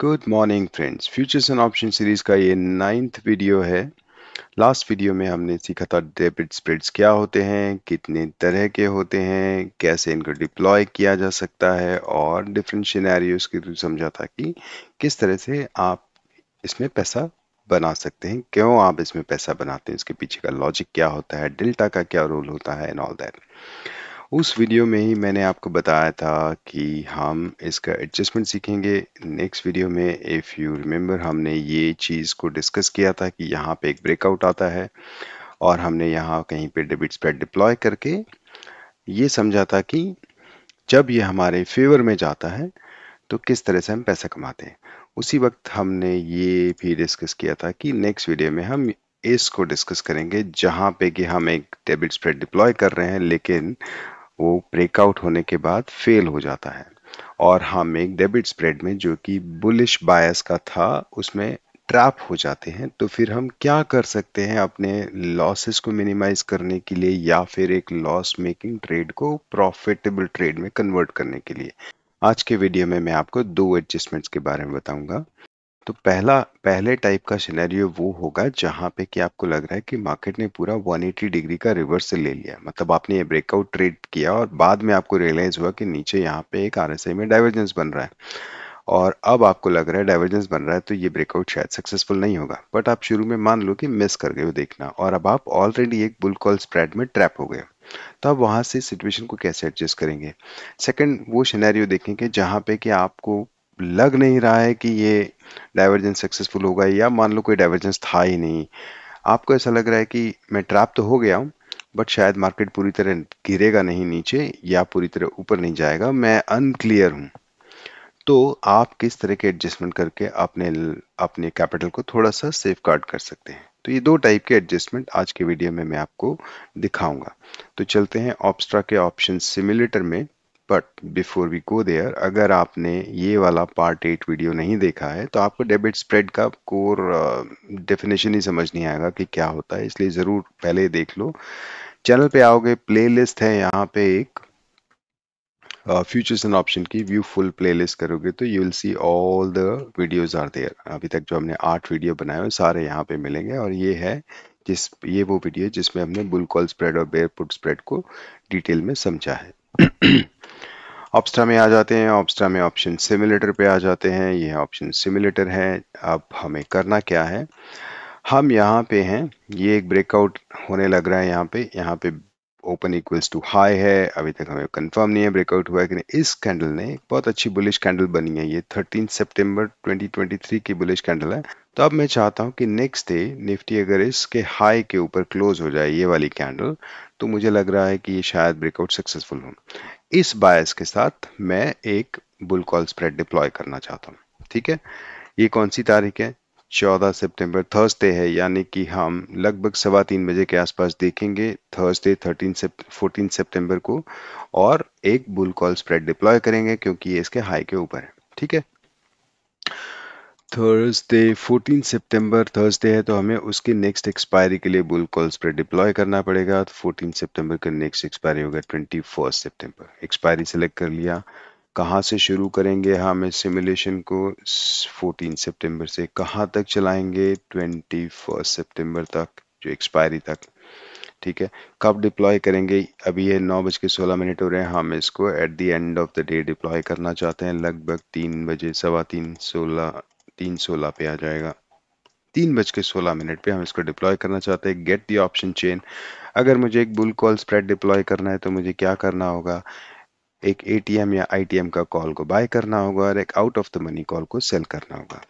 Good morning friends futures and option series का ये ninth video है लास्ट वीडियो में हमने सीखा था डेबिट स्प्रेड्स क्या होते हैं कितने तरह के होते हैं कैसे इनको डिप्लॉय किया जा सकता है और डिफरेंट सिनेरियोज के थ्रू समझा था कि किस तरह से आप इसमें पैसा बना सकते हैं क्यों आप इसमें पैसा बनाते हैं इसके पीछे का लॉजिक क्या होता है डेल्टा का क्या रोल होता है एंड ऑल दैट उस वीडियो में ही मैंने आपको बताया था कि हम इसका एडजस्टमेंट सीखेंगे नेक्स्ट वीडियो में इफ़ यू रिमेंबर हमने ये चीज़ को डिस्कस किया था कि यहाँ पे एक ब्रेकआउट आता है और हमने यहाँ कहीं पे डेबिट पैड डिप्लॉय करके ये समझा था कि जब ये हमारे फेवर में जाता है तो किस तरह से हम पैसा कमाते हैं उसी वक्त हमने ये भी डिस्कस किया था कि नेक्स्ट वीडियो में हम इसको डिस्कस करेंगे जहाँ पे कि हम एक डेबिट स्प्रेड डिप्लॉय कर रहे हैं लेकिन वो ब्रेकआउट होने के बाद फेल हो जाता है और हम एक डेबिट स्प्रेड में जो कि बुलिश बायस का था उसमें ट्रैप हो जाते हैं तो फिर हम क्या कर सकते हैं अपने लॉसेस को मिनिमाइज करने के लिए या फिर एक लॉस मेकिंग ट्रेड को प्रॉफिटेबल ट्रेड में कन्वर्ट करने के लिए आज के वीडियो में मैं आपको दो एडजस्टमेंट्स के बारे में बताऊंगा तो पहला पहले टाइप का सिनेरियो वो होगा जहां पे कि आपको लग रहा है कि मार्केट ने पूरा 180 डिग्री का रिवर्सल ले लिया मतलब आपने ये ब्रेकआउट ट्रेड किया और बाद में आपको रियलाइज हुआ कि नीचे यहाँ पे एक आर में डाइवर्जेंस बन रहा है और अब आपको लग रहा है डाइवर्जेंस बन रहा है तो ये ब्रेकआउट शायद सक्सेसफुल नहीं होगा बट आप शुरू में मान लो कि मिस कर गए हो देखना और अब आप ऑलरेडी एक बुल कॉल स्प्रेड में ट्रैप हो गए तो आप वहाँ से सिचुएशन को कैसे एडजस्ट करेंगे सेकंड वो सिनेरियो देखेंगे जहाँ पे कि आपको लग नहीं रहा है कि ये डाइवर्जेंस सक्सेसफुल होगा या मान लो कोई डाइवर्जेंस था ही नहीं आपको ऐसा लग रहा है कि मैं ट्रैप तो हो गया हूँ बट शायद मार्केट पूरी तरह गिरेगा नहीं नीचे या पूरी तरह ऊपर नहीं जाएगा मैं अनक्लियर हूँ तो आप किस तरह के एडजस्टमेंट करके अपने अपने कैपिटल को थोड़ा सा सेफ गार्ड कर सकते हैं तो ये दो टाइप के एडजस्टमेंट आज के वीडियो में मैं आपको दिखाऊंगा तो चलते हैं ऑप्स्ट्रा के ऑप्शन सिमुलेटर में but before we go there अगर आपने ये वाला पार्ट एट वीडियो नहीं देखा है तो आपको डेबिट स्प्रेड का कोर डेफिनेशन uh, ही समझ नहीं आएगा कि क्या होता है इसलिए ज़रूर पहले देख लो चैनल पे आओगे प्लेलिस्ट है यहाँ पे एक फ्यूचर्स एंड ऑप्शन की व्यू फुल प्लेलिस्ट करोगे तो you will see all the videos are there अभी तक जो हमने आठ वीडियो बनाए हुए सारे यहाँ पे मिलेंगे और ये है जिस ये वो वीडियो जिसमें हमने बुल कॉल स्प्रेड और बेयर पुट स्प्रेड को डिटेल में समझा है ऑप्स्ट्रा में आ जाते हैं ऑप्स्ट्रा में ऑप्शन सिमुलेटर पे आ जाते हैं ये ऑप्शन सिमुलेटर है अब हमें करना क्या है हम यहाँ पे हैं ये एक ब्रेकआउट होने लग रहा है यहाँ पे यहाँ पे ओपन इक्वल्स टू हाई है अभी तक हमें कंफर्म नहीं है ब्रेकआउट हुआ है कि नहीं इस कैंडल ने एक बहुत अच्छी बुलिश कैंडल बनी है ये 13 सितंबर 2023 की बुलिश कैंडल है तो अब मैं चाहता हूँ कि नेक्स्ट डे निफ्टी अगर इसके हाई के ऊपर क्लोज हो जाए ये वाली कैंडल तो मुझे लग रहा है कि ये शायद ब्रेकआउट सक्सेसफुल हो इस बायस के साथ मैं एक बुल कॉल स्प्रेड डिप्लॉय करना चाहता हूँ ठीक है ये कौन सी तारीख है 14 सितंबर थर्सडे है यानी कि हम लगभग सवा तीन बजे के आसपास देखेंगे थर्सडे 13 से 14 सितंबर को और एक बुल कॉल स्प्रेड डिप्लॉय करेंगे क्योंकि ये इसके हाई के ऊपर है ठीक है थर्सडे 14 सितंबर थर्सडे है तो हमें उसके नेक्स्ट एक्सपायरी के लिए बुल कॉल स्प्रेड डिप्लॉय करना पड़ेगा तो 14 सितंबर का नेक्स्ट एक्सपायरी होगा 21 सितंबर एक्सपायरी सेलेक्ट कर लिया कहाँ से शुरू करेंगे हम इस सिमुलेशन को 14 सितंबर से कहाँ तक चलाएंगे 21 सितंबर तक जो एक्सपायरी तक ठीक है कब डिप्लॉय करेंगे अभी ये नौ बज के सोलह मिनट हो रहे हैं हम इसको at the end of the day deploy करना चाहते हैं लगभग तीन बजे सवा तीन सोलह तीन सोलह पे आ जाएगा तीन बज के सोलह मिनट पे हम इसको डिप्लॉय करना चाहते हैं गेट दी ऑप्शन चेन अगर मुझे एक बुल कॉल स्प्रेड डिप्लॉय करना है तो मुझे क्या करना होगा एक एटीएम या आईटीएम का कॉल को बाय करना होगा और एक out of the money call को सेल करना होगा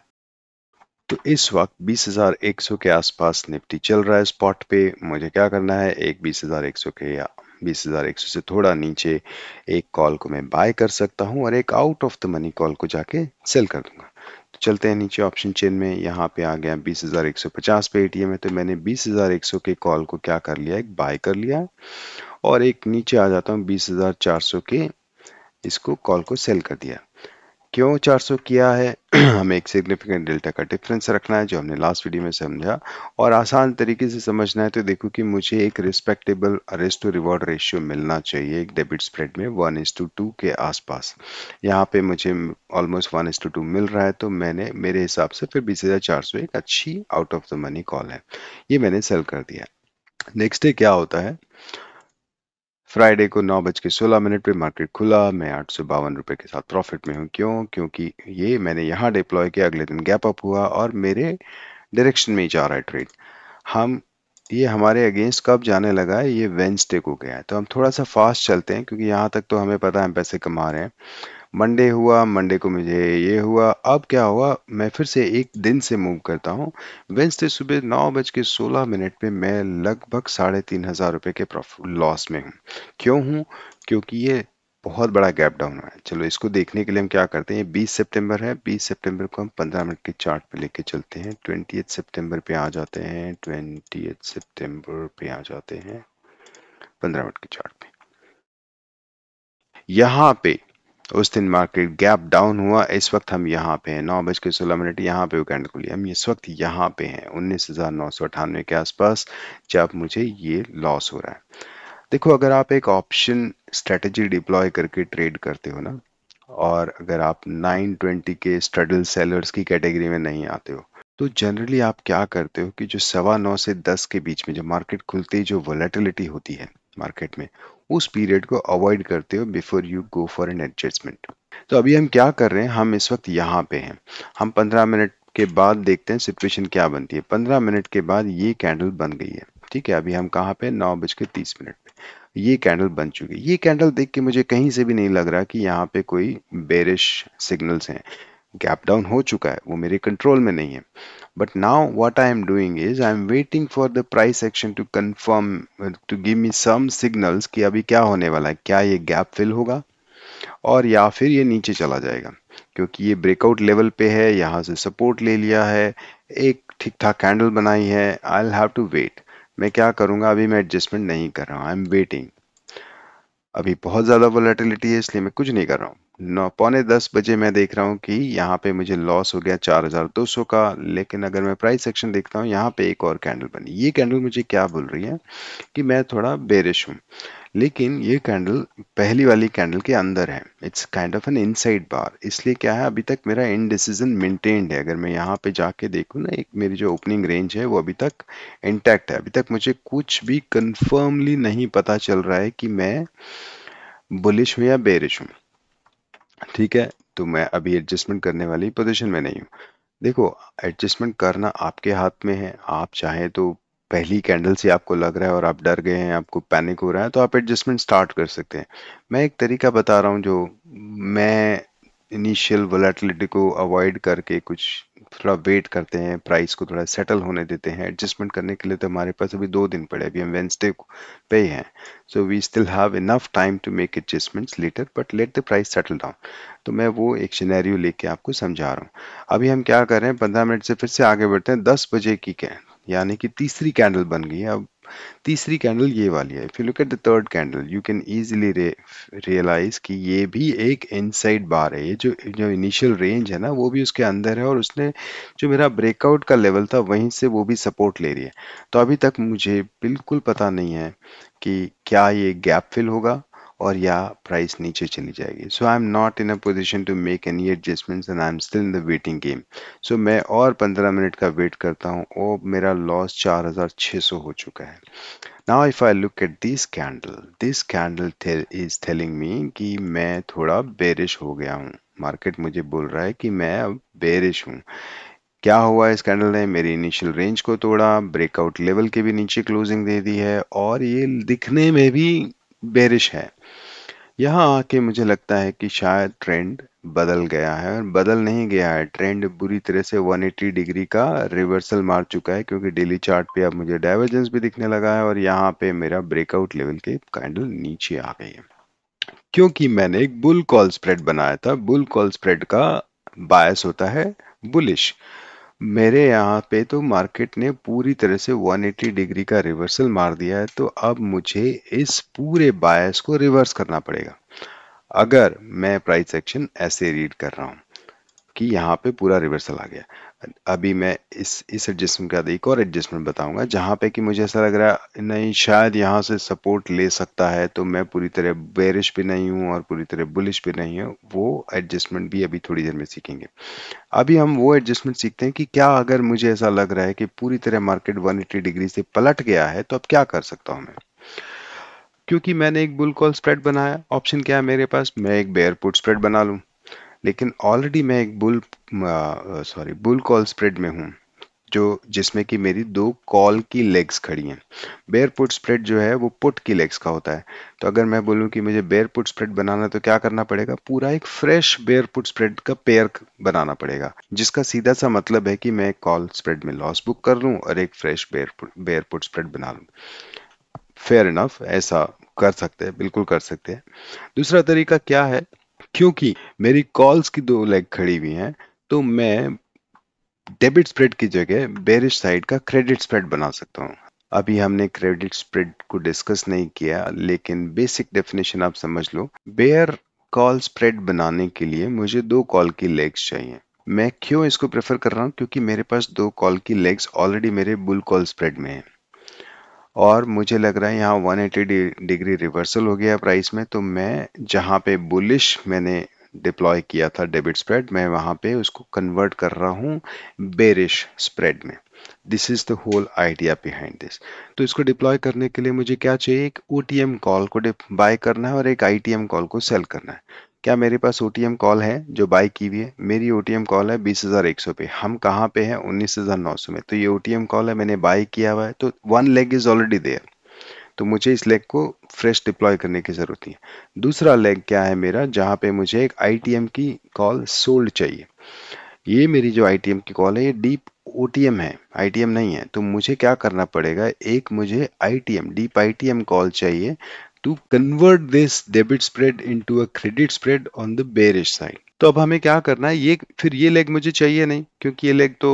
तो इस वक्त 20,100 के आसपास निफ्टी चल रहा है स्पॉट पे मुझे क्या करना है एक 20,100 के या 20,100 से थोड़ा नीचे एक कॉल को मैं बाय कर सकता हूं और एक out of the money call को जाके सेल कर दूंगा तो चलते हैं नीचे ऑप्शन चेन में यहाँ पे आ गया बीस हज़ार एक सौ पचास पे एटीएम है तो मैंने बीस हज़ार एक सौ के कॉल को क्या कर लिया एक बाय कर लिया और एक नीचे आ जाता हूँ बीस हज़ार चार सौ के इसको कॉल को सेल कर दिया क्यों 400 किया है हमें एक सिग्निफिकेंट डेल्टा का डिफरेंस रखना है जो हमने लास्ट वीडियो में समझा और आसान तरीके से समझना है तो देखो कि मुझे एक respectable risk to reward ratio मिलना चाहिए एक डेबिट स्प्रेड में one is to two two आसपास यहाँ पे मुझे almost one is to two मिल रहा है तो मैंने मेरे हिसाब से फिर बीस हज़ार चार सौ एक अच्छी out of the money call है ये मैंने सेल कर दिया नेक्स्ट डे क्या होता है फ्राइडे को नौ बज के सोलह मिनट पर मार्केट खुला मैं आठ सौ बावन रुपये के साथ प्रॉफिट में हूँ क्यों क्योंकि ये मैंने यहाँ डिप्लॉय किया अगले दिन गैप अप हुआ और मेरे डायरेक्शन में ही जा रहा है ट्रेड हम ये हमारे अगेंस्ट कब जाने लगा है ये वेंसडे को गया है तो हम थोड़ा सा फास्ट चलते हैं क्योंकि यहाँ तक तो हमें पता है हम पैसे कमा रहे हैं मंडे हुआ मंडे को मुझे ये हुआ अब क्या हुआ मैं फिर से एक दिन से मूव करता हूँ वेंसडे सुबह नौ बज के सोलह मिनट पे मैं लगभग साढ़े तीन हज़ार रुपये के प्रॉफिट लॉस में हूँ क्यों हूँ क्योंकि ये बहुत बड़ा गैप डाउन हुआ है चलो इसको देखने के लिए हम क्या करते हैं बीस सितंबर है बीस सितंबर को हम पंद्रह मिनट के चार्ट पे लेके चलते हैं ट्वेंटी सितंबर पे आ जाते हैं ट्वेंटी सितंबर पे आ जाते हैं पंद्रह मिनट के चार्ट पे यहाँ पे तो उस दिन मार्केट गैप डाउन हुआ इस वक्त हम यहाँ पे हैं नौ बज के सोलह मिनट यहाँ पे वीकेंड को लिए हम इस वक्त यहाँ पे हैं उन्नीस हज़ार नौ सौ अठानवे के आसपास जब मुझे ये लॉस हो रहा है देखो अगर आप एक ऑप्शन स्ट्रेटजी डिप्लॉय करके ट्रेड करते हो ना और अगर आप 920 के स्ट्रडल सेलर्स की कैटेगरी में नहीं आते हो तो जनरली आप क्या करते हो कि जो सवा नौ से दस के बीच में जो मार्केट खुलती है जो वॉलेटिलिटी होती है मार्केट में उस पीरियड को अवॉइड करते हो before you go for an adjustment तो अभी हम क्या कर रहे हैं हम इस वक्त यहाँ पे हैं हम पंद्रह मिनट के बाद देखते हैं सिचुएशन क्या बनती है पंद्रह मिनट के बाद ये कैंडल बन गई है ठीक है अभी हम कहाँ पे नौ बज के तीस मिनट पे ये कैंडल बन चुकी है ये कैंडल देख के मुझे कहीं से भी नहीं लग रहा कि यहाँ पे कोई बेरिश सिग्नल्स हैं गैप डाउन हो चुका है वो मेरे कंट्रोल में नहीं है but now what I am doing is I am waiting for the price action to confirm to give me some signals कि अभी क्या होने वाला है क्या ये गैप फिल होगा और या फिर ये नीचे चला जाएगा क्योंकि ये ब्रेकआउट लेवल पे है यहाँ से सपोर्ट ले लिया है एक ठीक ठाक कैंडल बनाई है आई हैव टू वेट मैं क्या करूँगा अभी मैं एडजस्टमेंट नहीं कर रहा हूँ आई एम वेटिंग अभी बहुत ज़्यादा वॉलेटिलिटी है इसलिए मैं कुछ नहीं कर रहा हूँ नौ पौने दस बजे मैं देख रहा हूँ कि यहाँ पे मुझे लॉस हो गया चार हजार दो सौ का लेकिन अगर मैं प्राइस सेक्शन देखता हूँ यहाँ पे एक और कैंडल बनी ये कैंडल मुझे क्या बोल रही है कि मैं थोड़ा बेरिश हूँ लेकिन ये कैंडल पहली वाली कैंडल के अंदर है it's kind of an inside bar इसलिए क्या है अभी तक मेरा इनडिसीजन मेंटेन्ड है अगर मैं यहाँ पे जाके देखूँ ना एक मेरी जो ओपनिंग रेंज है वो अभी तक इंटैक्ट है अभी तक मुझे कुछ भी कन्फर्मली नहीं पता चल रहा है कि मैं बुलिश हूँ या बेरिश हूँ ठीक है तो मैं अभी एडजस्टमेंट करने वाली पोजिशन में नहीं हूँ देखो एडजस्टमेंट करना आपके हाथ में है आप चाहें तो पहली कैंडल से आपको लग रहा है और आप डर गए हैं आपको पैनिक हो रहा है तो आप एडजस्टमेंट स्टार्ट कर सकते हैं मैं एक तरीका बता रहा हूँ जो मैं इनिशियल वोलेटिलिटी को अवॉइड करके कुछ थोड़ा वेट करते हैं प्राइस को थोड़ा सेटल होने देते हैं एडजस्टमेंट करने के लिए तो हमारे पास अभी दो दिन पड़े अभी हम वेंसडे पे हैं so we still have enough time to make adjustments later but let the price settle down तो मैं वो एक सिनेरियो लेके आपको समझा रहा हूँ अभी हम क्या कर रहे हैं पंद्रह मिनट से फिर से आगे बढ़ते हैं दस बजे की क्या यानी कि तीसरी कैंडल बन गई है अब तीसरी कैंडल ये वाली है if you look at the third candle you can easily realize कि ये भी एक इनसाइड बार है ये जो जो इनिशियल रेंज है ना वो भी उसके अंदर है और उसने जो मेरा ब्रेकआउट का लेवल था वहीं से वो भी सपोर्ट ले रही है तो अभी तक मुझे बिल्कुल पता नहीं है कि क्या ये गैप फिल होगा और या प्राइस नीचे चली जाएगी so I am not in a position to make any adjustments and I am still in the waiting game so मैं और 15 मिनट का वेट करता हूँ और मेरा लॉस 4600 हो चुका है now if I look at this candle this candle is telling me कि मैं थोड़ा बेरिश हो गया हूँ मार्केट मुझे बोल रहा है कि मैं अब बेरिश हूँ क्या हुआ इस कैंडल ने मेरी इनिशियल रेंज को तोड़ा ब्रेकआउट लेवल के भी नीचे क्लोजिंग दे दी है और ये दिखने में भी बेरिश है यहाँ आके मुझे लगता है कि शायद ट्रेंड बदल गया है और बदल नहीं गया है ट्रेंड बुरी तरह से 180 डिग्री का रिवर्सल मार चुका है क्योंकि डेली चार्ट पे अब मुझे डाइवर्जेंस भी दिखने लगा है और यहाँ पे मेरा ब्रेकआउट लेवल के कैंडल नीचे आ गई है क्योंकि मैंने एक बुल कॉल स्प्रेड बनाया था बुल कॉल स्प्रेड का बायस होता है बुलिश मेरे यहाँ पे तो मार्केट ने पूरी तरह से 180 डिग्री का रिवर्सल मार दिया है तो अब मुझे इस पूरे बायस को रिवर्स करना पड़ेगा अगर मैं प्राइस एक्शन ऐसे रीड कर रहा हूँ कि यहाँ पे पूरा रिवर्सल आ गया अभी मैं इस इस एडजस्टमेंट का एक और एडजस्टमेंट बताऊंगा जहाँ पे कि मुझे ऐसा लग रहा है नहीं शायद यहाँ से सपोर्ट ले सकता है तो मैं पूरी तरह बेरिश भी नहीं हूँ और पूरी तरह बुलिश भी नहीं हूँ वो एडजस्टमेंट भी अभी थोड़ी देर में सीखेंगे अभी हम वो एडजस्टमेंट सीखते हैं कि क्या अगर मुझे ऐसा लग रहा है कि पूरी तरह मार्केट वन डिग्री से पलट गया है तो अब क्या कर सकता हूँ मैं क्योंकि मैंने एक बुल कॉल स्प्रेड बनाया ऑप्शन क्या है मेरे पास मैं एक बेयरपुट स्प्रेड बना लूँ लेकिन ऑलरेडी मैं एक bull sorry bull call spread में हूँ जो जिसमें कि मेरी दो कॉल की लेग्स खड़ी हैं बेयर पुट स्प्रेड जो है वो पुट की लेग्स का होता है तो अगर मैं बोलूँ कि मुझे बेयर पुट स्प्रेड बनाना है तो क्या करना पड़ेगा पूरा एक फ्रेश बेयर पुट स्प्रेड का पेयर बनाना पड़ेगा जिसका सीधा सा मतलब है कि मैं एक कॉल स्प्रेड में लॉस बुक कर लूँ और एक fresh bear bear put spread बना लूँ फेयर इनफ ऐसा कर सकते हैं बिल्कुल कर सकते हैं दूसरा तरीका क्या है क्योंकि मेरी कॉल्स की दो लेग खड़ी हुई हैं तो मैं डेबिट स्प्रेड की जगह बेरिश साइड का क्रेडिट स्प्रेड बना सकता हूँ अभी हमने क्रेडिट स्प्रेड को डिस्कस नहीं किया लेकिन बेसिक डेफिनेशन आप समझ लो बेयर कॉल स्प्रेड बनाने के लिए मुझे दो कॉल की लेग्स चाहिए मैं क्यों इसको प्रेफर कर रहा हूँ क्योंकि मेरे पास दो कॉल की लेग्स ऑलरेडी मेरे बुल कॉल स्प्रेड में है और मुझे लग रहा है यहाँ 180 डिग्री रिवर्सल हो गया प्राइस में तो मैं जहाँ पे बुलिश मैंने डिप्लॉय किया था डेबिट स्प्रेड मैं वहाँ पे उसको कन्वर्ट कर रहा हूँ बेरिश स्प्रेड में this is the whole idea behind this तो इसको डिप्लॉय करने के लिए मुझे क्या चाहिए एक ओ कॉल को बाय करना है और एक आई कॉल को सेल करना है क्या मेरे पास ओ कॉल है जो बाई की हुई है मेरी ओ कॉल है बीस हज़ार एक सौ पे हम कहाँ पे हैं उन्नीस हज़ार नौ सौ में तो ये ओ कॉल है मैंने बाई किया हुआ है तो one leg is already there तो मुझे इस लेग को फ्रेश डिप्लॉय करने की ज़रूरत है दूसरा लेग क्या है मेरा जहाँ पे मुझे एक आई की कॉल सोल्ड चाहिए ये मेरी जो आई की कॉल है ये डीप ओ है आई नहीं है तो मुझे क्या करना पड़ेगा एक मुझे I T deep I call चाहिए to convert this debit spread into a credit spread on the bearish side. तो अब हमें क्या करना है ये फिर ये लेग मुझे चाहिए नहीं क्योंकि ये लेग तो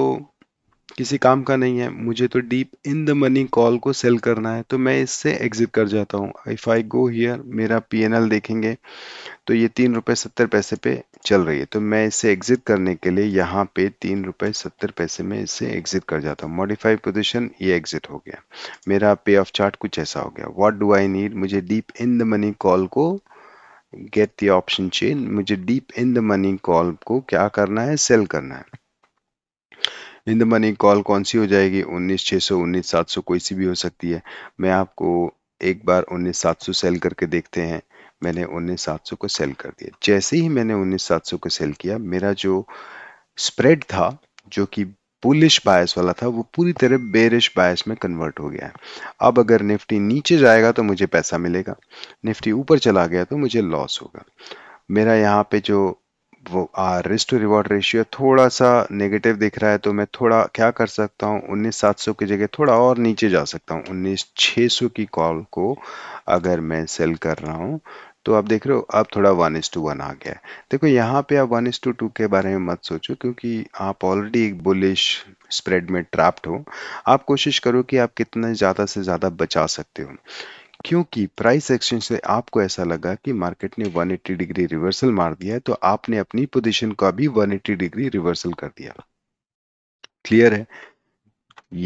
किसी काम का नहीं है मुझे तो deep in the money call को सेल करना है तो मैं इससे एग्जिट कर जाता हूँ इफ़ आई गो हियर मेरा एल देखेंगे तो ये तीन रुपये सत्तर पैसे पे चल रही है तो मैं इसे एग्जिट करने के लिए यहाँ पे तीन रुपये सत्तर पैसे में इससे एग्जिट कर जाता हूँ मॉडिफाइड पोजिशन ये एग्जिट हो गया मेरा पे ऑफ चार्ट कुछ ऐसा हो गया वॉट डू आई नीड मुझे deep in the money call को गेट द ऑप्शन चेन मुझे deep in the money call को क्या करना है सेल करना है इन द मनी कॉल कौन सी हो जाएगी उन्नीस छः सौ उन्नीस सात सौ कोई सी भी हो सकती है मैं आपको एक बार उन्नीस सात सौ सेल करके देखते हैं मैंने उन्नीस सात सौ को सेल कर दिया जैसे ही मैंने उन्नीस सात सौ को सेल किया मेरा जो स्प्रेड था जो कि पुलिश बायस वाला था वो पूरी तरह बेरिश बायस में कन्वर्ट हो गया है अब अगर निफ्टी नीचे जाएगा तो मुझे पैसा मिलेगा निफ्टी ऊपर चला गया तो मुझे लॉस होगा मेरा यहाँ पे जो वो रिस्क टू रिवॉर्ड रेशियो थोड़ा सा नेगेटिव दिख रहा है तो मैं थोड़ा क्या कर सकता हूँ उन्नीस सात सौ की जगह थोड़ा और नीचे जा सकता हूँ उन्नीस छः सौ की कॉल को अगर मैं सेल कर रहा हूँ तो आप देख रहे हो अब थोड़ा वन इज टू वन आ गया है देखो यहाँ पे आप वन इज टू टू के बारे में मत सोचो क्योंकि आप ऑलरेडी एक बुलिश स्प्रेड में ट्रैप्ड हो आप कोशिश करो कि आप कितने ज़्यादा से ज़्यादा बचा सकते हो क्योंकि प्राइस एक्सचेंज से आपको ऐसा लगा कि मार्केट ने 180 डिग्री रिवर्सल मार दिया है तो आपने अपनी पोजीशन का भी 180 डिग्री रिवर्सल कर दिया क्लियर है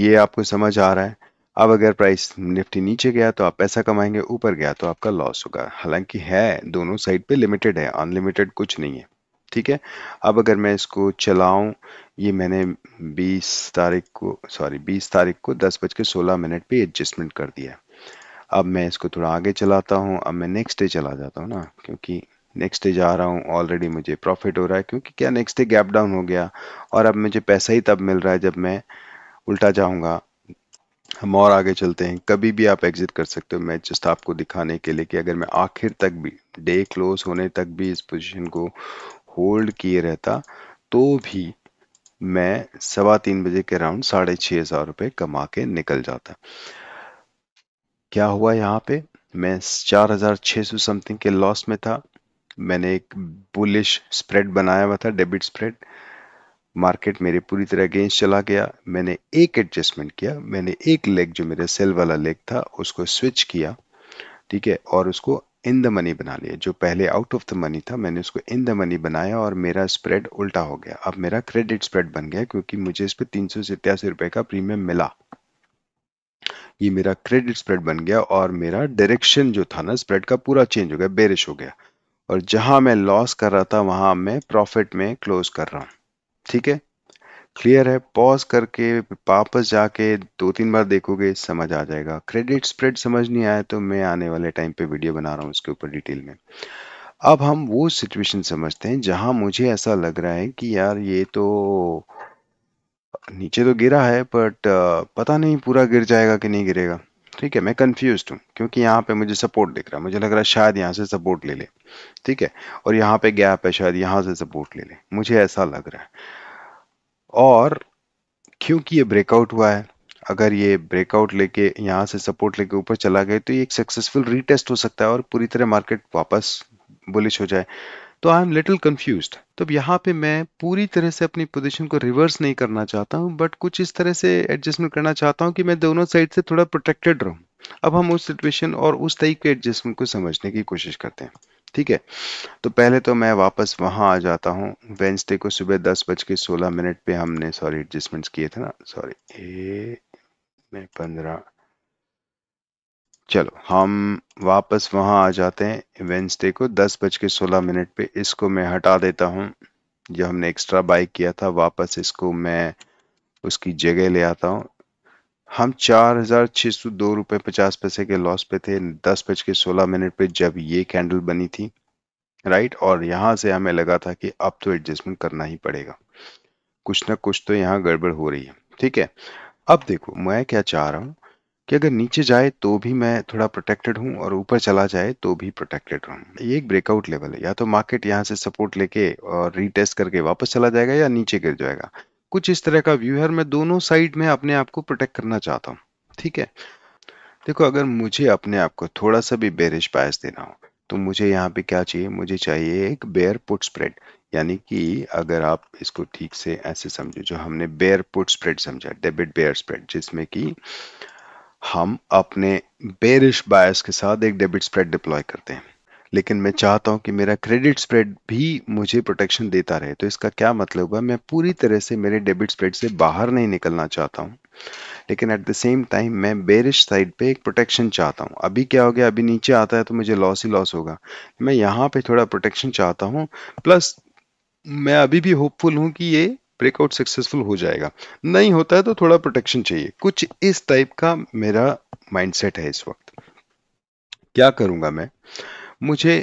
ये आपको समझ आ रहा है अब अगर प्राइस निफ्टी नीचे गया तो आप पैसा कमाएंगे ऊपर गया तो आपका लॉस होगा हालांकि है दोनों साइड पे लिमिटेड है अनलिमिटेड कुछ नहीं है ठीक है अब अगर मैं इसको चलाऊं ये मैंने 20 तारीख को सॉरी 20 तारीख को दस बज के सोलह मिनट पर एडजस्टमेंट कर दिया अब मैं इसको थोड़ा आगे चलाता हूँ अब मैं नेक्स्ट डे चला जाता हूँ ना क्योंकि नेक्स्ट डे जा रहा हूँ ऑलरेडी मुझे प्रॉफिट हो रहा है क्योंकि क्या नेक्स्ट डे गैप डाउन हो गया और अब मुझे पैसा ही तब मिल रहा है जब मैं उल्टा जाऊँगा हम और आगे चलते हैं कभी भी आप एग्जिट कर सकते हो मैं जस्ट आपको दिखाने के लिए कि अगर मैं आखिर तक भी डे क्लोज होने तक भी इस पोजिशन को होल्ड किए रहता तो भी मैं सवा तीन बजे के अराउंड साढ़े छः हज़ार रुपये कमा के निकल जाता क्या हुआ यहाँ पे मैं चार हजार छः सौ समथिंग के लॉस में था मैंने एक बुलिश स्प्रेड बनाया हुआ था डेबिट स्प्रेड मार्केट मेरे पूरी तरह अगेंस्ट चला गया मैंने एक एडजस्टमेंट किया मैंने एक लेग जो मेरा सेल वाला लेग था उसको स्विच किया ठीक है और उसको इन द मनी बना लिया जो पहले आउट ऑफ द मनी था मैंने उसको इन द मनी बनाया और मेरा स्प्रेड उल्टा हो गया अब मेरा क्रेडिट स्प्रेड बन गया क्योंकि मुझे इस पर तीन सौ सतासी रुपये का प्रीमियम मिला ये मेरा क्रेडिट स्प्रेड बन गया और मेरा डायरेक्शन जो था ना स्प्रेड का पूरा चेंज हो गया बेरिश हो गया और जहां मैं लॉस कर रहा था वहां मैं प्रॉफिट में क्लोज कर रहा हूँ ठीक है क्लियर है पॉज करके वापस जाके दो तीन बार देखोगे समझ आ जाएगा क्रेडिट स्प्रेड समझ नहीं आया तो मैं आने वाले टाइम पे वीडियो बना रहा हूँ उसके ऊपर डिटेल में अब हम वो सिचुएशन समझते हैं जहां मुझे ऐसा लग रहा है कि यार ये तो नीचे तो गिरा है बट uh, पता नहीं पूरा गिर जाएगा कि नहीं गिरेगा ठीक है मैं कंफ्यूज हूँ क्योंकि यहाँ पे मुझे सपोर्ट दिख रहा है मुझे लग रहा है शायद यहाँ से सपोर्ट ले ले ठीक है और यहाँ पे गैप है शायद यहाँ से सपोर्ट ले ले मुझे ऐसा लग रहा है और क्योंकि ये ब्रेकआउट हुआ है अगर ये ब्रेकआउट लेके यहाँ से सपोर्ट लेके ऊपर चला गया तो ये एक सक्सेसफुल रीटेस्ट हो सकता है और पूरी तरह मार्केट वापस बुलिश हो जाए तो आई एम लिटिल कन्फ्यूज तो यहाँ पे मैं पूरी तरह से अपनी पोजीशन को रिवर्स नहीं करना चाहता हूँ बट कुछ इस तरह से एडजस्टमेंट करना चाहता हूँ कि मैं दोनों साइड से थोड़ा प्रोटेक्टेड रहूँ अब हम उस सिचुएशन और उस तरीक़े के एडजस्टमेंट को समझने की कोशिश करते हैं ठीक है तो पहले तो मैं वापस वहाँ आ जाता हूँ वेंसडे को सुबह दस बज के सोलह मिनट पर हमने सॉरी एडजस्टमेंट्स किए थे ना सॉरी ए मैं पंद्रह चलो हम वापस वहाँ आ जाते हैं वेंसडे को दस बज के सोलह मिनट पे इसको मैं हटा देता हूँ जो हमने एक्स्ट्रा बाइक किया था वापस इसको मैं उसकी जगह ले आता हूँ हम चार हज़ार छः सौ दो रुपये पचास पैसे के लॉस पे थे दस बज के सोलह मिनट पे जब ये कैंडल बनी थी राइट और यहाँ से हमें लगा था कि अब तो एडजस्टमेंट करना ही पड़ेगा कुछ ना कुछ तो यहाँ गड़बड़ हो रही है ठीक है अब देखो मैं क्या चाह रहा हूँ कि अगर नीचे जाए तो भी मैं थोड़ा प्रोटेक्टेड हूँ और ऊपर चला जाए तो भी प्रोटेक्टेड रहूँ ये एक ब्रेकआउट लेवल है या तो मार्केट यहाँ से सपोर्ट लेके और रीटेस्ट करके वापस चला जाएगा या नीचे गिर जाएगा कुछ इस तरह का व्यू है और मैं दोनों साइड में अपने आप को प्रोटेक्ट करना चाहता हूँ ठीक है देखो अगर मुझे अपने आप को थोड़ा सा भी बेरिश पायस देना हो तो मुझे यहाँ पे क्या चाहिए मुझे चाहिए एक बेयर पुट स्प्रेड यानी कि अगर आप इसको ठीक से ऐसे समझो जो हमने बेयर पुट स्प्रेड समझा डेबिट बेयर स्प्रेड जिसमें कि हम अपने बेरिश बायस के साथ एक डेबिट स्प्रेड डिप्लॉय करते हैं लेकिन मैं चाहता हूं कि मेरा क्रेडिट स्प्रेड भी मुझे प्रोटेक्शन देता रहे तो इसका क्या मतलब हुआ मैं पूरी तरह से मेरे डेबिट स्प्रेड से बाहर नहीं निकलना चाहता हूं लेकिन एट द सेम टाइम मैं बेरिश साइड पे एक प्रोटेक्शन चाहता हूं अभी क्या हो गया अभी नीचे आता है तो मुझे लॉस ही लॉस होगा मैं यहाँ पे थोड़ा प्रोटेक्शन चाहता हूँ प्लस मैं अभी भी होपफुल हूँ कि ये ब्रेकआउट सक्सेसफुल हो जाएगा नहीं होता है तो थोड़ा प्रोटेक्शन चाहिए कुछ इस टाइप का मेरा माइंडसेट है इस वक्त क्या करूंगा मैं मुझे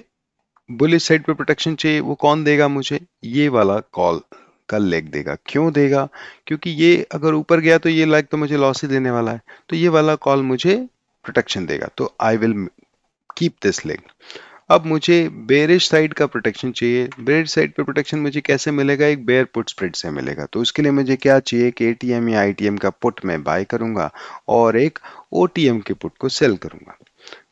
बुलिस साइड पे प्रोटेक्शन चाहिए वो कौन देगा मुझे ये वाला कॉल का लेग देगा क्यों देगा क्योंकि ये अगर ऊपर गया तो ये लेग तो मुझे लॉस ही देने वाला है तो ये वाला कॉल मुझे प्रोटेक्शन देगा तो I will keep this leg अब मुझे बेरिश साइड का प्रोटेक्शन चाहिए बेरिश साइड पर प्रोटेक्शन मुझे कैसे मिलेगा एक बेयर पुट स्प्रेड से मिलेगा तो उसके लिए मुझे क्या चाहिए कि एटीएम या आईटीएम का पुट मैं बाय करूंगा और एक ओटीएम के पुट को सेल करूंगा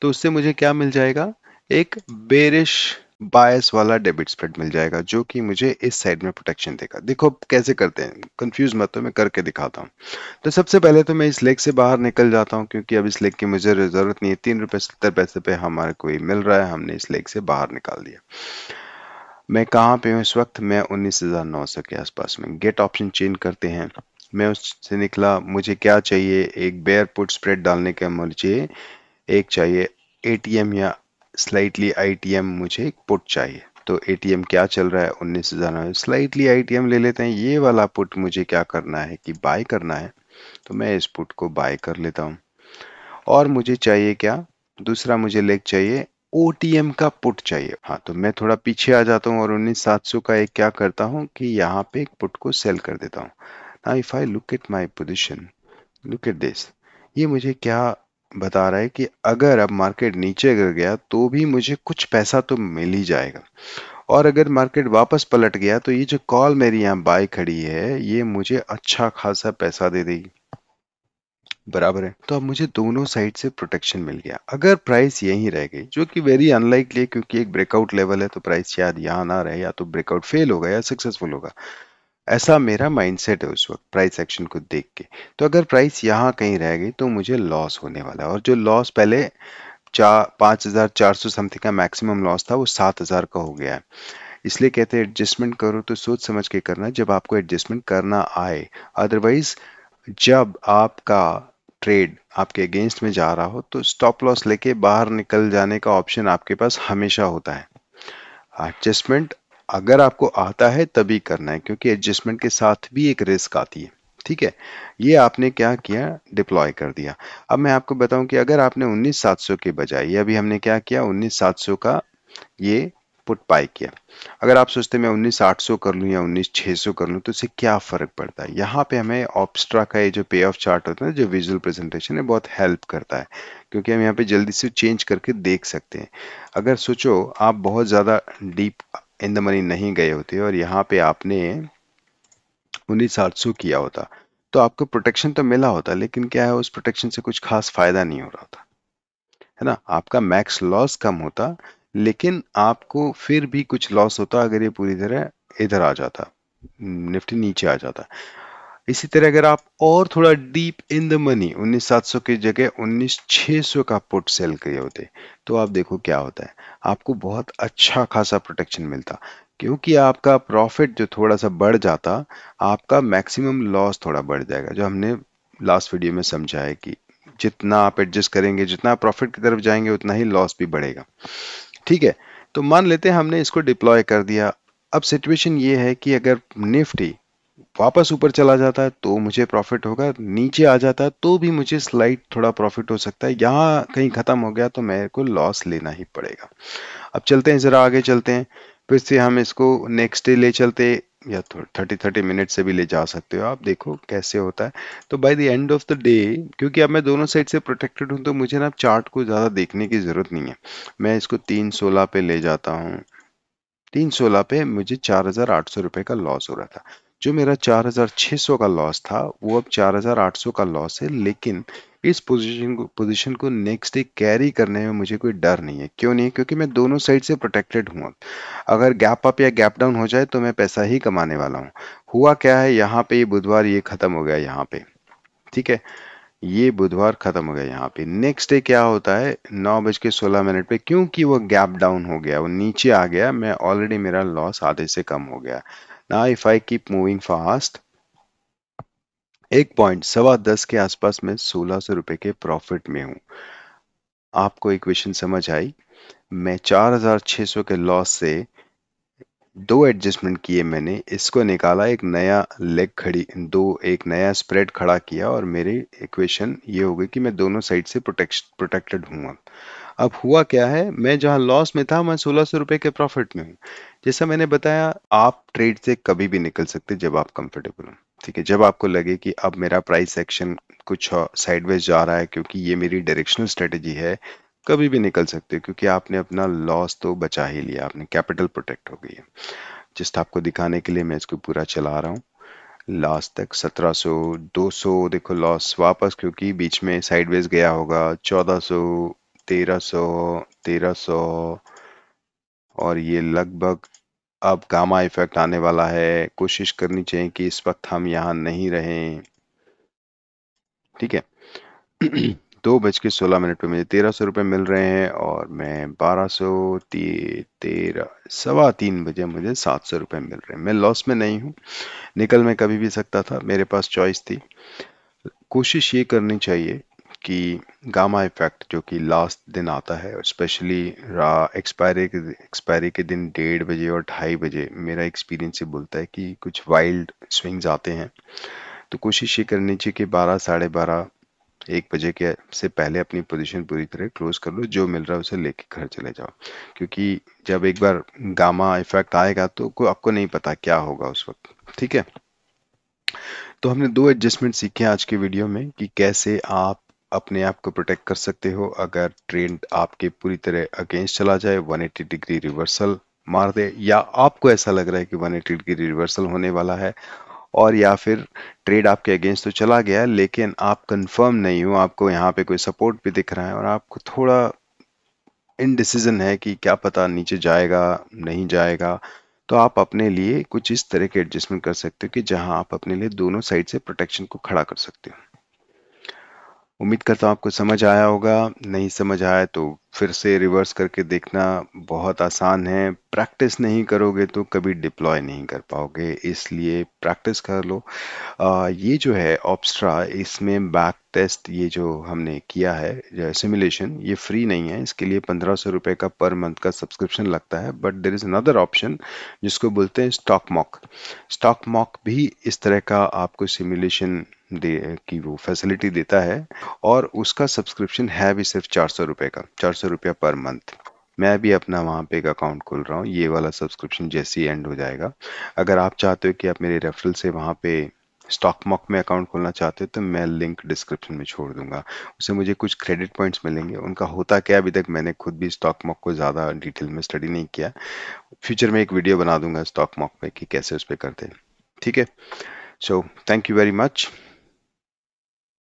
तो उससे मुझे क्या मिल जाएगा एक बेरिश बायस वाला डेबिट स्प्रेड मिल जाएगा जो कि मुझे इस साइड में प्रोटेक्शन देगा देखो कैसे करते हैं कंफ्यूज मत हो मैं करके दिखाता हूँ तो सबसे पहले तो मैं इस लेग से बाहर निकल जाता हूँ क्योंकि अब इस लेग की मुझे ज़रूरत नहीं है तीन रुपए सत्तर पैसे पे हमारे कोई मिल रहा है हमने इस लेग से बाहर निकाल दिया मैं कहाँ पे हूँ इस वक्त मैं उन्नीस हज़ार नौ सौ के आसपास में गेट ऑप्शन चेंज करते हैं मैं उससे निकला मुझे क्या चाहिए एक बेयर पुट स्प्रेड डालने का मुझे एक चाहिए एटीएम या स्लाइटली आईटीएम मुझे एक पुट चाहिए तो एटीएम क्या चल रहा है उन्नीस हजार स्लाइटली आईटीएम ले लेते हैं ये वाला पुट मुझे क्या करना है कि बाय करना है तो मैं इस पुट को बाय कर लेता हूँ और मुझे चाहिए क्या दूसरा मुझे लेग चाहिए ओ का पुट चाहिए हाँ तो मैं थोड़ा पीछे आ जाता हूँ और उन्नीस सात सौ का एक क्या करता हूँ कि यहाँ पे एक पुट को सेल कर देता हूँ if I look at my position look at this ये मुझे क्या बता रहा है कि अगर अब मार्केट नीचे गिर गया तो भी मुझे कुछ पैसा तो मिल ही जाएगा और अगर मार्केट वापस पलट गया तो ये जो कॉल मेरी यहाँ बाय खड़ी है ये मुझे अच्छा खासा पैसा दे देगी बराबर है तो अब मुझे दोनों साइड से प्रोटेक्शन मिल गया अगर प्राइस यहीं रह गई जो कि वेरी अनलाइकली है क्योंकि एक ब्रेकआउट लेवल है तो प्राइस शायद यहाँ ना रहे या तो ब्रेकआउट फेल होगा या सक्सेसफुल होगा ऐसा मेरा माइंडसेट है उस वक्त प्राइस एक्शन को देख के तो अगर प्राइस यहाँ कहीं रह गई तो मुझे लॉस होने वाला है और जो लॉस पहले चार पाँच हज़ार चार सौ समथिंग का मैक्सिमम लॉस था वो सात हज़ार का हो गया है इसलिए कहते हैं एडजस्टमेंट करो तो सोच समझ के करना जब आपको एडजस्टमेंट करना आए अदरवाइज जब आपका ट्रेड आपके अगेंस्ट में जा रहा हो तो स्टॉप लॉस लेके बाहर निकल जाने का ऑप्शन आपके पास हमेशा होता है एडजस्टमेंट अगर आपको आता है तभी करना है क्योंकि एडजस्टमेंट के साथ भी एक रिस्क आती है ठीक है ये आपने क्या किया डिप्लॉय कर दिया अब मैं आपको बताऊं कि अगर आपने 19700 के बजाय ये अभी हमने क्या किया 19700 का ये पुट पाई किया अगर आप सोचते मैं 19800 कर लूँ या 19600 कर लूँ तो इससे क्या फ़र्क पड़ता है यहाँ पे हमें ऑप्स्ट्रा का ये जो पे ऑफ चार्ट होता है जो विजुअल प्रेजेंटेशन है बहुत हेल्प करता है क्योंकि हम यहाँ पे जल्दी से चेंज करके देख सकते हैं अगर सोचो आप बहुत ज़्यादा डीप इन द मनी नहीं गए होते और यहाँ पे आपने उन्नीस आठ सौ किया होता तो आपको प्रोटेक्शन तो मिला होता लेकिन क्या है उस प्रोटेक्शन से कुछ खास फायदा नहीं हो रहा होता है ना आपका मैक्स लॉस कम होता लेकिन आपको फिर भी कुछ लॉस होता अगर ये पूरी तरह इधर आ जाता निफ्टी नीचे आ जाता इसी तरह अगर आप और थोड़ा डीप इन द मनी सौ की जगह सौ का पुट सेल किए होते तो आप देखो क्या होता है आपको बहुत अच्छा खासा प्रोटेक्शन मिलता क्योंकि आपका प्रॉफिट जो थोड़ा सा बढ़ जाता आपका मैक्सिमम लॉस थोड़ा बढ़ जाएगा जो हमने लास्ट वीडियो में समझा है कि जितना आप एडजस्ट करेंगे जितना आप प्रॉफिट की तरफ जाएंगे उतना ही लॉस भी बढ़ेगा ठीक है तो मान लेते हैं हमने इसको डिप्लॉय कर दिया अब सिचुएशन ये है कि अगर निफ्टी वापस ऊपर चला जाता है तो मुझे प्रॉफिट होगा नीचे आ जाता है तो भी मुझे स्लाइड थोड़ा प्रॉफिट हो सकता है यहाँ कहीं ख़त्म हो गया तो मेरे को लॉस लेना ही पड़ेगा अब चलते हैं ज़रा आगे चलते हैं फिर से हम इसको नेक्स्ट डे ले चलते या थर्टी थर्टी मिनट से भी ले जा सकते हो आप देखो कैसे होता है तो by the end of the day क्योंकि अब मैं दोनों साइड से प्रोटेक्टेड हूँ तो मुझे ना चार्ट को ज़्यादा देखने की ज़रूरत नहीं है मैं इसको तीन सोलह पे ले जाता हूँ तीन सोलह पे मुझे चार हज़ार आठ सौ रुपये का लॉस हो रहा था जो मेरा 4600 का लॉस था वो अब 4800 का लॉस है लेकिन इस पोजीशन को पोजीशन को नेक्स्ट डे कैरी करने में मुझे कोई डर नहीं है क्यों नहीं क्योंकि मैं दोनों साइड से प्रोटेक्टेड हूँ अगर गैप अप या गैप डाउन हो जाए तो मैं पैसा ही कमाने वाला हूँ हुआ क्या है यहाँ पे ये बुधवार ये खत्म हो गया यहाँ पे ठीक है ये बुधवार खत्म हो गया यहाँ पे नेक्स्ट डे क्या होता है नौ बज के सोलह मिनट पे क्योंकि वो गैप डाउन हो गया वो नीचे आ गया मैं ऑलरेडी मेरा लॉस आधे से कम हो गया ना if I keep moving fast एक पॉइंट सवा दस के आसपास में सोलह सौ रुपए के प्रॉफिट में हूं आपको इक्वेशन समझ आई मैं चार हजार छह सौ के लॉस से दो एडजस्टमेंट किए मैंने इसको निकाला एक नया लेग खड़ी दो एक नया स्प्रेड खड़ा किया और मेरी इक्वेशन ये हो गई कि मैं दोनों साइड से प्रोटेक्ट प्रोटेक्टेड हूँ अब अब हुआ क्या है मैं जहाँ लॉस में था मैं सोलह सौ रुपये के प्रॉफिट में हूँ जैसा मैंने बताया आप ट्रेड से कभी भी निकल सकते जब आप कंफर्टेबल हो ठीक है जब आपको लगे कि अब मेरा प्राइस एक्शन कुछ साइडवेज जा रहा है क्योंकि ये मेरी डायरेक्शनल स्ट्रेटेजी है कभी भी निकल सकते हो क्योंकि आपने अपना लॉस तो बचा ही लिया आपने कैपिटल प्रोटेक्ट हो गई है जस्ट आपको दिखाने के लिए मैं इसको पूरा चला रहा हूँ लास्ट तक 1700 200 देखो लॉस वापस क्योंकि बीच में साइडवेज गया होगा 1400 तेरह सौ तेरह सौ और ये लगभग अब गामा इफेक्ट आने वाला है कोशिश करनी चाहिए कि इस वक्त हम यहाँ नहीं रहें ठीक है दो बज के सोलह मिनट पे मुझे तेरह सौ रुपये मिल रहे हैं और मैं बारह सौ तेरह सवा तीन बजे मुझे सात सौ रुपये मिल रहे हैं मैं लॉस में नहीं हूँ निकल में कभी भी सकता था मेरे पास चॉइस थी कोशिश ये करनी चाहिए कि गामा इफेक्ट जो कि लास्ट दिन आता है स्पेशली एक्सपायरी एक्सपायरी के दिन डेढ़ बजे और ढाई बजे मेरा एक्सपीरियंस ये बोलता है कि कुछ वाइल्ड स्विंग्स आते हैं तो कोशिश ये करनी चाहिए कि बारह साढ़े बारह एक बजे के से पहले अपनी पोजीशन पूरी तरह क्लोज कर लो जो मिल रहा है उसे लेके घर चले जाओ क्योंकि जब एक बार गामा इफेक्ट आएगा तो को आपको नहीं पता क्या होगा उस वक्त ठीक है तो हमने दो एडजस्टमेंट सीखे आज के वीडियो में कि कैसे आप अपने आप को प्रोटेक्ट कर सकते हो अगर ट्रेंड आपके पूरी तरह अगेंस्ट चला जाए 180 डिग्री रिवर्सल मार दे या आपको ऐसा लग रहा है कि 180 डिग्री रिवर्सल होने वाला है और या फिर ट्रेड आपके अगेंस्ट तो चला गया लेकिन आप कंफर्म नहीं हो आपको यहाँ पे कोई सपोर्ट भी दिख रहा है और आपको थोड़ा इनडिसीजन है कि क्या पता नीचे जाएगा नहीं जाएगा तो आप अपने लिए कुछ इस तरह के एडजस्टमेंट कर सकते हो कि जहाँ आप अपने लिए दोनों साइड से प्रोटेक्शन को खड़ा कर सकते हो उम्मीद करता हूँ आपको समझ आया होगा नहीं समझ आया तो फिर से रिवर्स करके देखना बहुत आसान है प्रैक्टिस नहीं करोगे तो कभी डिप्लॉय नहीं कर पाओगे इसलिए प्रैक्टिस कर लो आ, ये जो है ऑप्स्ट्रा इसमें बैक टेस्ट ये जो हमने किया है सिमुलेशन ये फ्री नहीं है इसके लिए पंद्रह सौ रुपये का पर मंथ का सब्सक्रिप्शन लगता है but there is another option जिसको बोलते हैं स्टॉक मॉक स्टॉक मॉक भी इस तरह का आपको सिमुलेशन दे की वो फैसिलिटी देता है और उसका सब्सक्रिप्शन है भी सिर्फ चार सौ रुपये का चार सौ सौ रुपया पर मंथ मैं भी अपना वहाँ पे एक अकाउंट खोल रहा हूँ ये वाला सब्सक्रिप्शन जैसे ही एंड हो जाएगा अगर आप चाहते हो कि आप मेरे रेफरल से वहाँ पे स्टॉक मॉक में अकाउंट खोलना चाहते हो तो मैं लिंक डिस्क्रिप्शन में छोड़ दूंगा उससे मुझे कुछ क्रेडिट पॉइंट्स मिलेंगे उनका होता क्या अभी तक मैंने खुद भी स्टॉक मॉक को ज़्यादा डिटेल में स्टडी नहीं किया फ्यूचर में एक वीडियो बना दूंगा स्टॉक मॉक पे कि कैसे उस पर करते हैं ठीक है so thank you very much